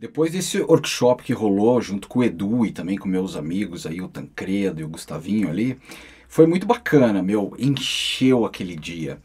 Depois desse workshop que rolou junto com o Edu e também com meus amigos aí, o Tancredo e o Gustavinho ali, foi muito bacana, meu, encheu aquele dia.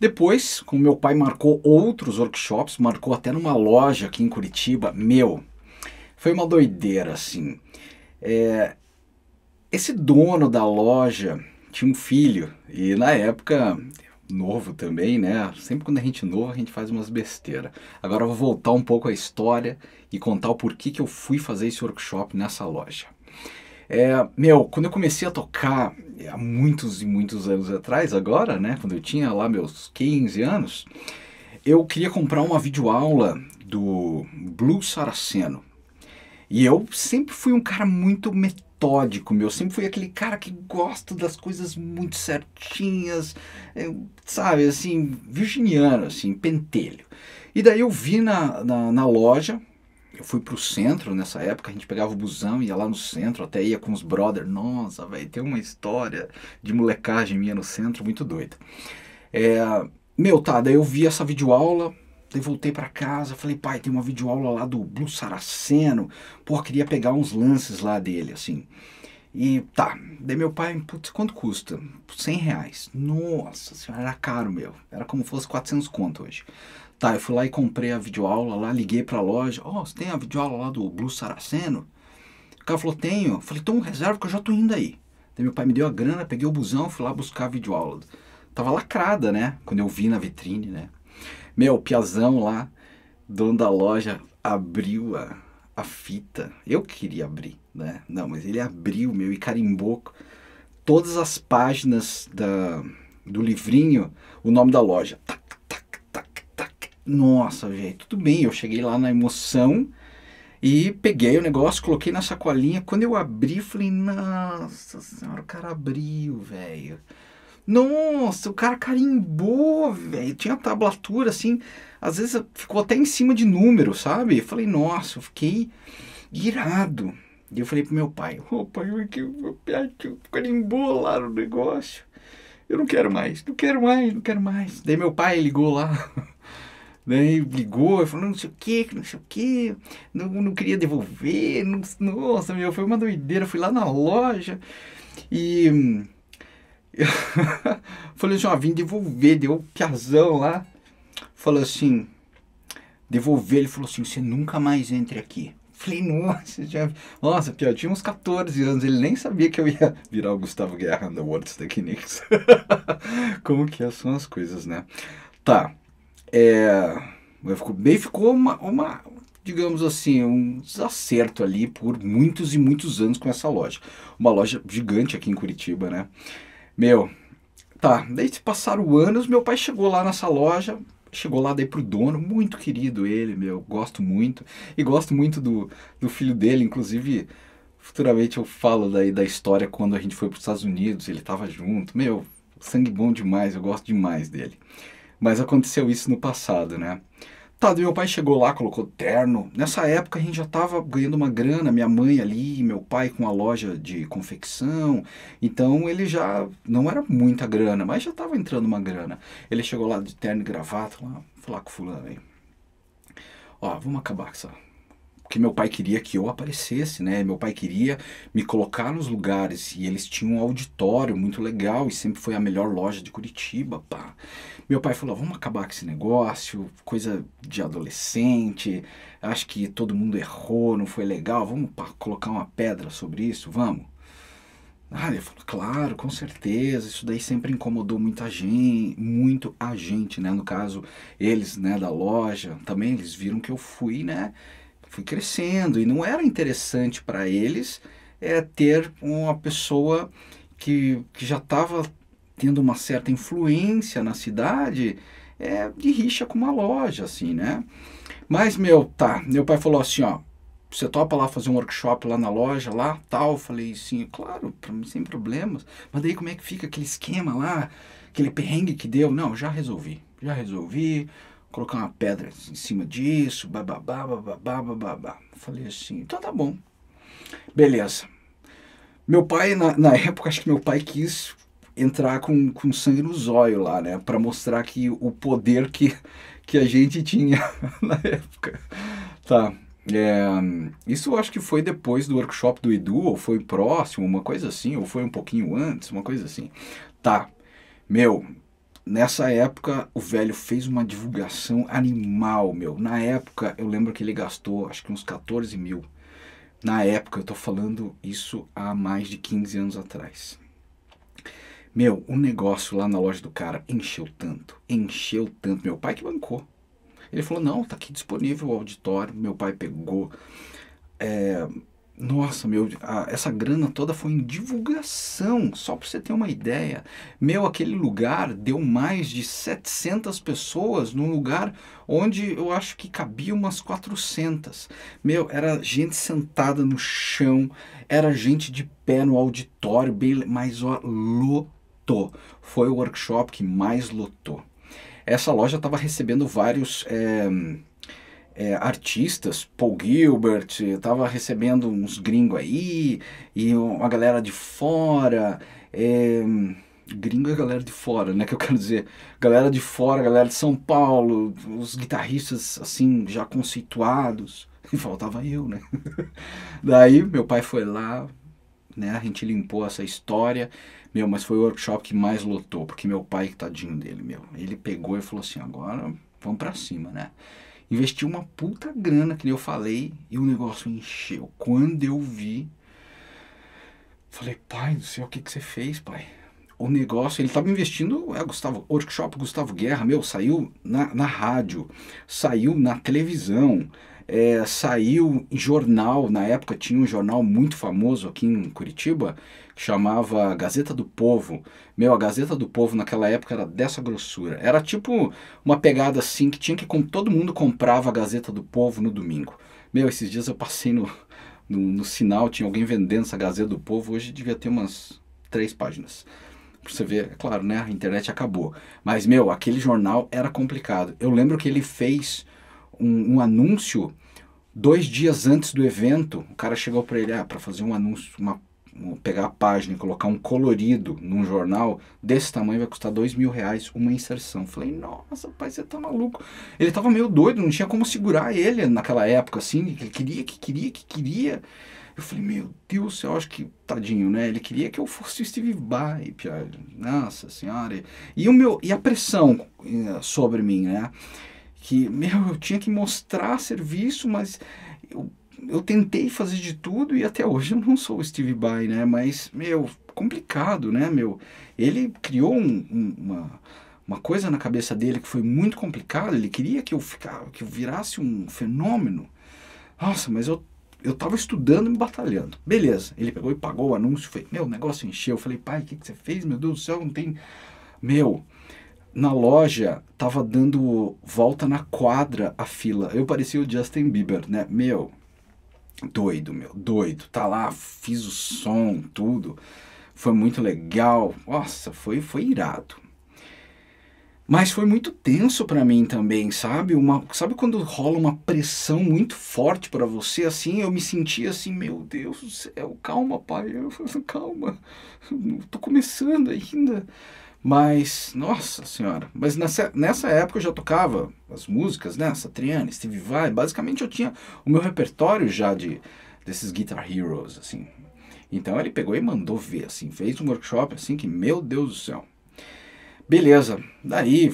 Depois, com meu pai marcou outros workshops, marcou até numa loja aqui em Curitiba, meu, foi uma doideira assim. É, esse dono da loja tinha um filho e na época novo também, né? Sempre quando a gente é novo, a gente faz umas besteiras. Agora eu vou voltar um pouco à história e contar o porquê que eu fui fazer esse workshop nessa loja. É, meu, quando eu comecei a tocar é, há muitos e muitos anos atrás, agora, né? Quando eu tinha lá meus 15 anos, eu queria comprar uma videoaula do Blue Saraceno. E eu sempre fui um cara muito metódico, meu. sempre fui aquele cara que gosta das coisas muito certinhas, eh, sabe, assim, virginiano, assim, pentelho. E daí eu vi na, na, na loja, eu fui pro centro nessa época, a gente pegava o busão, ia lá no centro, até ia com os brother. Nossa, velho, tem uma história de molecagem minha no centro muito doida. É, meu, tá, daí eu vi essa videoaula, Daí voltei para casa, falei, pai, tem uma videoaula lá do Blue Saraceno, pô, queria pegar uns lances lá dele, assim. E tá, daí meu pai, putz, quanto custa? 100 reais. Nossa senhora, era caro, meu. Era como fosse 400 conto hoje. Tá, eu fui lá e comprei a videoaula lá, liguei pra loja. Ó, oh, você tem a videoaula lá do Blue Saraceno? O cara falou, tenho. Eu falei, então reserva que eu já tô indo aí. Daí meu pai me deu a grana, peguei o busão, fui lá buscar a videoaula. Tava lacrada, né? Quando eu vi na vitrine, né? Meu, Piazão lá, dono da loja, abriu a, a fita. Eu queria abrir, né? Não, mas ele abriu, meu, e carimbou todas as páginas da, do livrinho, o nome da loja. Tac, tac, tac, tac. Nossa, gente, tudo bem. Eu cheguei lá na emoção e peguei o negócio, coloquei na sacolinha. Quando eu abri, falei, nossa senhora, o cara abriu, velho. Nossa, o cara carimbou, velho. Tinha tablatura, assim. Às vezes ficou até em cima de número, sabe? Eu falei, nossa, eu fiquei irado. E eu falei pro meu pai, ô pai, eu carimbou lá no negócio. Eu não quero mais, não quero mais, não quero mais. Daí meu pai ligou lá. Daí ligou falou, não sei o que, não sei o que, não, não queria devolver, não, nossa, meu, foi uma doideira. fui lá na loja e falei assim, ó, vim devolver, deu um piazão lá. Falou assim, devolver, ele falou assim, você nunca mais entre aqui. Falei, nossa, já... nossa, pior, tinha uns 14 anos, ele nem sabia que eu ia virar o Gustavo Guerra da World Techniques Como que é, são as coisas, né? Tá, é... Ficou, bem ficou uma, uma, digamos assim, um desacerto ali por muitos e muitos anos com essa loja. Uma loja gigante aqui em Curitiba, né? Meu, tá, daí passaram anos, meu pai chegou lá nessa loja, chegou lá daí pro dono, muito querido ele, meu, gosto muito, e gosto muito do, do filho dele, inclusive futuramente eu falo daí da história quando a gente foi para os Estados Unidos, ele tava junto, meu, sangue bom demais, eu gosto demais dele. Mas aconteceu isso no passado, né? Tá, meu pai chegou lá, colocou terno. Nessa época a gente já estava ganhando uma grana, minha mãe ali, meu pai com a loja de confecção. Então ele já não era muita grana, mas já estava entrando uma grana. Ele chegou lá de terno e gravata, lá, ah, falar com o fulano aí. Ó, vamos acabar com essa que meu pai queria que eu aparecesse, né? Meu pai queria me colocar nos lugares e eles tinham um auditório muito legal e sempre foi a melhor loja de Curitiba, pá. Meu pai falou: "Vamos acabar com esse negócio, coisa de adolescente. Acho que todo mundo errou, não foi legal. Vamos pá, colocar uma pedra sobre isso, vamos". Ah, ele falou, claro, com certeza, isso daí sempre incomodou muita gente, muito a gente, né? No caso, eles, né, da loja, também eles viram que eu fui, né? fui crescendo e não era interessante para eles é ter uma pessoa que, que já estava tendo uma certa influência na cidade é, de rixa com uma loja, assim, né? Mas, meu, tá, meu pai falou assim, ó, você topa lá fazer um workshop lá na loja, lá, tal? Eu falei, sim, claro, para mim sem problemas. Mas daí como é que fica aquele esquema lá, aquele perrengue que deu? Não, já resolvi, já resolvi, colocar uma pedra em cima disso, bababá, bababá, bababá. Falei assim, então tá bom. Beleza. Meu pai, na, na época, acho que meu pai quis entrar com, com sangue nos olhos lá, né? Para mostrar que o poder que, que a gente tinha na época. Tá. É, isso acho que foi depois do workshop do Edu, ou foi próximo, uma coisa assim, ou foi um pouquinho antes, uma coisa assim. Tá. Meu, Nessa época, o velho fez uma divulgação animal, meu. Na época, eu lembro que ele gastou acho que uns 14 mil. Na época, eu tô falando isso há mais de 15 anos atrás. Meu, o um negócio lá na loja do cara encheu tanto, encheu tanto. Meu pai que bancou. Ele falou: não, tá aqui disponível o auditório. Meu pai pegou. É, nossa, meu, a, essa grana toda foi em divulgação, só para você ter uma ideia. Meu, aquele lugar deu mais de 700 pessoas num lugar onde eu acho que cabia umas 400. Meu, era gente sentada no chão, era gente de pé no auditório, bem, mas ó, lotou. Foi o workshop que mais lotou. Essa loja estava recebendo vários. É, é, artistas, Paul Gilbert, estava tava recebendo uns gringos aí, e uma galera de fora, é, gringo é galera de fora, né, que eu quero dizer, galera de fora, galera de São Paulo, os guitarristas, assim, já conceituados, e faltava eu, né, daí meu pai foi lá, né, a gente limpou essa história, meu, mas foi o workshop que mais lotou, porque meu pai, tadinho dele, meu, ele pegou e falou assim, agora vamos pra cima, né, Investi uma puta grana, que nem eu falei, e o negócio encheu. Quando eu vi, falei, pai do céu, o que, que você fez, pai? O negócio, ele estava investindo, é, Gustavo, workshop Gustavo Guerra, meu, saiu na, na rádio, saiu na televisão, é, saiu em jornal, na época tinha um jornal muito famoso aqui em Curitiba, que chamava Gazeta do Povo. Meu, a Gazeta do Povo naquela época era dessa grossura. Era tipo uma pegada assim que tinha que todo mundo comprava a Gazeta do Povo no domingo. Meu, esses dias eu passei no, no, no sinal, tinha alguém vendendo essa Gazeta do Povo, hoje devia ter umas três páginas você ver é claro, né? A internet acabou. Mas, meu, aquele jornal era complicado. Eu lembro que ele fez um, um anúncio dois dias antes do evento, o cara chegou para ele, ah, para fazer um anúncio, uma, pegar a página e colocar um colorido num jornal desse tamanho vai custar dois mil reais uma inserção. Falei, nossa, pai, você tá maluco. Ele tava meio doido, não tinha como segurar ele naquela época, assim, ele queria, que queria, que queria. Eu falei, meu Deus, eu acho que, tadinho, né? Ele queria que eu fosse o Steve Vai, nossa senhora. E, o meu, e a pressão eh, sobre mim, né? que, meu, eu tinha que mostrar serviço, mas eu, eu tentei fazer de tudo e até hoje eu não sou o Steve Vai, né? Mas, meu, complicado, né, meu? Ele criou um, um, uma uma coisa na cabeça dele que foi muito complicada, ele queria que eu ficava, que eu virasse um fenômeno. Nossa, mas eu eu tava estudando e me batalhando. Beleza. Ele pegou e pagou o anúncio, foi, meu, o negócio encheu. Eu falei, pai, o que, que você fez? Meu Deus do céu, não tem. Meu, na loja tava dando volta na quadra a fila. Eu parecia o Justin Bieber, né? Meu, doido, meu, doido. Tá lá, fiz o som, tudo. Foi muito legal. Nossa, foi foi irado. Mas foi muito tenso para mim também, sabe? Uma, sabe quando rola uma pressão muito forte para você assim? Eu me sentia assim, meu Deus do céu, calma, pai, calma. Eu tô começando ainda. Mas, nossa senhora, mas nessa, nessa época eu já tocava as músicas, né? Satriani, Steve Vai, basicamente eu tinha o meu repertório já de desses Guitar Heroes, assim. Então ele pegou e mandou ver, assim, fez um workshop, assim, que meu Deus do céu. Beleza, daí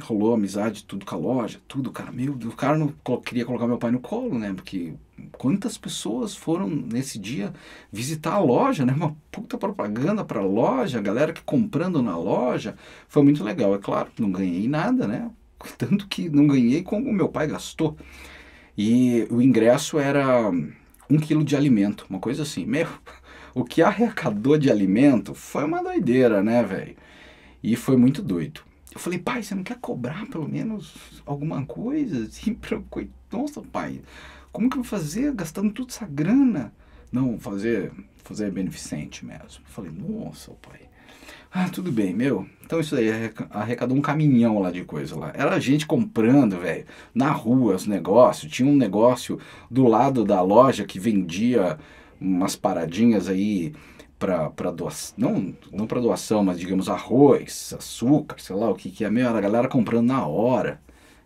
rolou amizade, tudo com a loja, tudo, cara. Meu Deus, o cara não queria colocar meu pai no colo, né? Porque quantas pessoas foram nesse dia visitar a loja, né? Uma puta propaganda para a loja, galera que comprando na loja. Foi muito legal, é claro, não ganhei nada, né? Tanto que não ganhei como meu pai gastou. E o ingresso era um quilo de alimento, uma coisa assim. Meu, o que arrecadou de alimento foi uma doideira, né, velho? E foi muito doido. Eu falei, pai, você não quer cobrar pelo menos alguma coisa? Assim, pra... Nossa, pai, como que eu vou fazer gastando toda essa grana? Não, fazer, fazer é beneficente mesmo. Eu falei, nossa, pai. Ah, tudo bem, meu. Então isso aí arrecadou um caminhão lá de coisa lá. Era gente comprando, velho, na rua os negócios. Tinha um negócio do lado da loja que vendia umas paradinhas aí para doação, não, não para doação, mas digamos arroz, açúcar, sei lá o que que é, meu, a galera comprando na hora.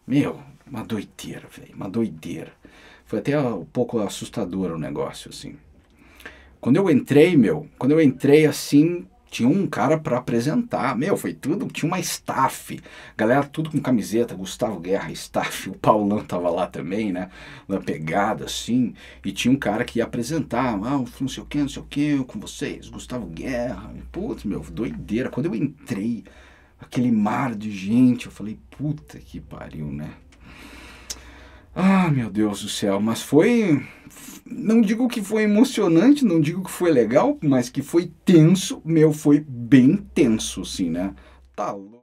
Meu, uma doideira, velho, uma doideira. Foi até um pouco assustador o negócio, assim. Quando eu entrei, meu, quando eu entrei assim, tinha um cara para apresentar. Meu, foi tudo. Tinha uma staff. Galera, tudo com camiseta. Gustavo Guerra, staff. O Paulão tava lá também, né? Na pegada, assim. E tinha um cara que ia apresentar. Ah, não sei o que, não sei o que, com vocês. Gustavo Guerra. Putz, meu, doideira. Quando eu entrei, aquele mar de gente, eu falei, puta que pariu, né? Ah, meu Deus do céu, mas foi. Não digo que foi emocionante, não digo que foi legal, mas que foi tenso, meu, foi bem tenso, sim, né? Tá louco.